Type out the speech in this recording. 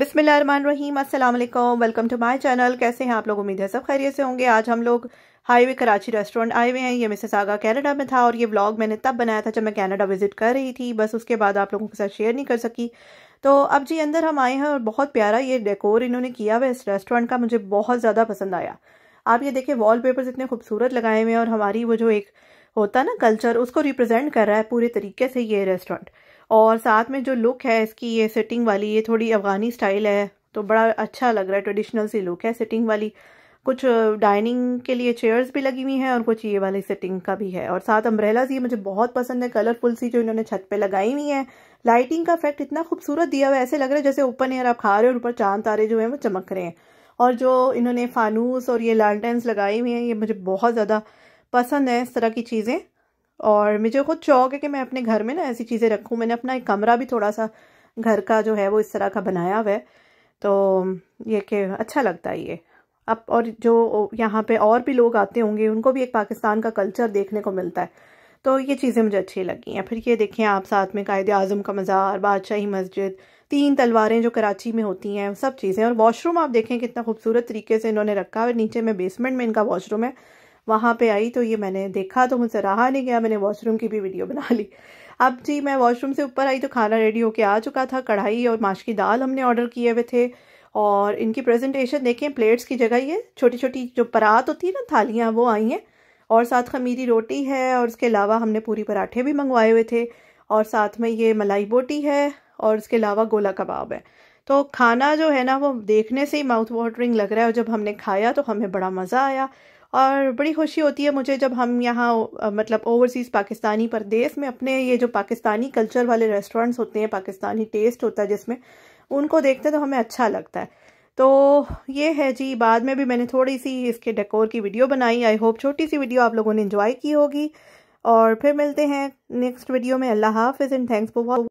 बिसमीम अस्सलाम वालेकुम वेलकम टू माय चैनल कैसे हैं आप लोग उम्मीद है सब खैरियत से होंगे आज हम लोग हाईवे कराची रेस्टोरेंट आए हुए हैं ये मिसेस आगा कनाडा में था और ये व्लॉग मैंने तब बनाया था जब मैं कनाडा विज़िट कर रही थी बस उसके बाद आप लोगों के साथ शेयर नहीं कर सकी तो अब जी अंदर हम आए हैं और बहुत प्यारा ये डेकोर इन्होंने किया हुआ इस रेस्टोरेंट का मुझे बहुत ज़्यादा पसंद आया आप ये देखें वॉल इतने खूबसूरत लगाए हुए हैं और हमारी वो जो एक होता ना कल्चर उसको रिप्रजेंट कर रहा है पूरे तरीके से ये रेस्टोरेंट और साथ में जो लुक है इसकी ये सिटिंग वाली ये थोड़ी अफ़गानी स्टाइल है तो बड़ा अच्छा लग रहा है ट्रेडिशनल सी लुक है सिटिंग वाली कुछ डाइनिंग के लिए चेयर्स भी लगी हुई हैं और कुछ ये वाली सिटिंग का भी है और साथ अम्ब्रेलाज ये मुझे बहुत पसंद है कलरफुल सी जो इन्होंने छत पे लगाई हुई है लाइटिंग का इफेक्ट इतना खूबसूरत दिया हुआ है ऐसे लग रहा है जैसे ओपन एयर आप खा रहे हो और ऊपर चांद तारे जो हैं वो चमक रहे हैं और जो इन्होंने फानूस और ये लालटेंस लगाई हुई हैं ये मुझे बहुत ज़्यादा पसंद है इस तरह की चीज़ें और मुझे खुद शौक है कि मैं अपने घर में ना ऐसी चीज़ें रखूँ मैंने अपना एक कमरा भी थोड़ा सा घर का जो है वो इस तरह का बनाया हुआ है तो ये कि अच्छा लगता है ये अब और जो यहाँ पे और भी लोग आते होंगे उनको भी एक पाकिस्तान का कल्चर देखने को मिलता है तो ये चीज़ें मुझे अच्छी लगी हैं फिर ये देखें आप साथ में कायद आज़म का मज़ार बादशाही मस्जिद तीन तलवारें जो कराची में होती हैं सब चीज़ें और वॉशरूम आप देखें कितना खूबसूरत तरीके से इन्होंने रखा है नीचे में बेसमेंट में इनका वॉशरूम है वहाँ पे आई तो ये मैंने देखा तो मुझसे रहा नहीं गया मैंने वॉशरूम की भी वीडियो बना ली अब जी मैं वॉशरूम से ऊपर आई तो खाना रेडी होके आ चुका था कढ़ाई और माश की दाल हमने ऑर्डर किए हुए थे और इनकी प्रेजेंटेशन देखें प्लेट्स की जगह ये छोटी छोटी जो परात होती है ना थालियाँ वो आई हैं और साथ खमीरी रोटी है और उसके अलावा हमने पूरी पराठे भी मंगवाए हुए थे और साथ में ये मलाई बोटी है और उसके अलावा गोला कबाब है तो खाना जो है ना वो देखने से ही माउथ वाटरिंग लग रहा है और जब हमने खाया तो हमें बड़ा मज़ा आया और बड़ी खुशी होती है मुझे जब हम यहाँ मतलब ओवरसीज़ पाकिस्तानी प्रदेश में अपने ये जो पाकिस्तानी कल्चर वाले रेस्टोरेंट्स होते हैं पाकिस्तानी टेस्ट होता है जिसमें उनको देखते हैं तो हमें अच्छा लगता है तो ये है जी बाद में भी मैंने थोड़ी सी इसके डेकोर की वीडियो बनाई आई होप छोटी सी वीडियो आप लोगों ने इन्जॉय की होगी और फिर मिलते हैं नेक्स्ट वीडियो में अल्लाह हाफिज़ एंड थैंक्स फॉर